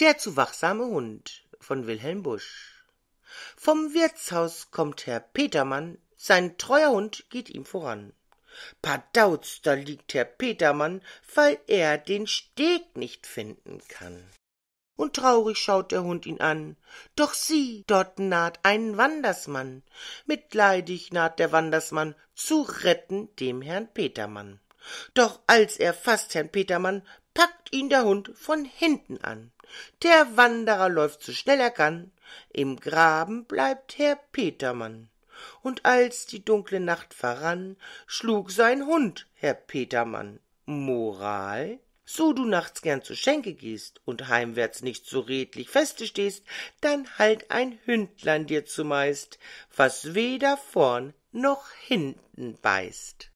Der zu wachsame Hund von Wilhelm Busch. Vom Wirtshaus kommt Herr Petermann, sein treuer Hund geht ihm voran. Pardauz, da liegt Herr Petermann, weil er den Steg nicht finden kann. Und traurig schaut der Hund ihn an. Doch sieh, dort naht ein Wandersmann. Mitleidig naht der Wandersmann zu retten dem Herrn Petermann. Doch als er faßt Herrn Petermann, packt ihn der Hund von hinten an. Der Wanderer läuft so schnell er kann, im Graben bleibt Herr Petermann. Und als die dunkle Nacht verrann, schlug sein Hund Herr Petermann. Moral? So du nachts gern zu Schenke gehst und heimwärts nicht so redlich feste stehst, dann halt ein Hündlein dir zumeist, was weder vorn noch hinten beißt.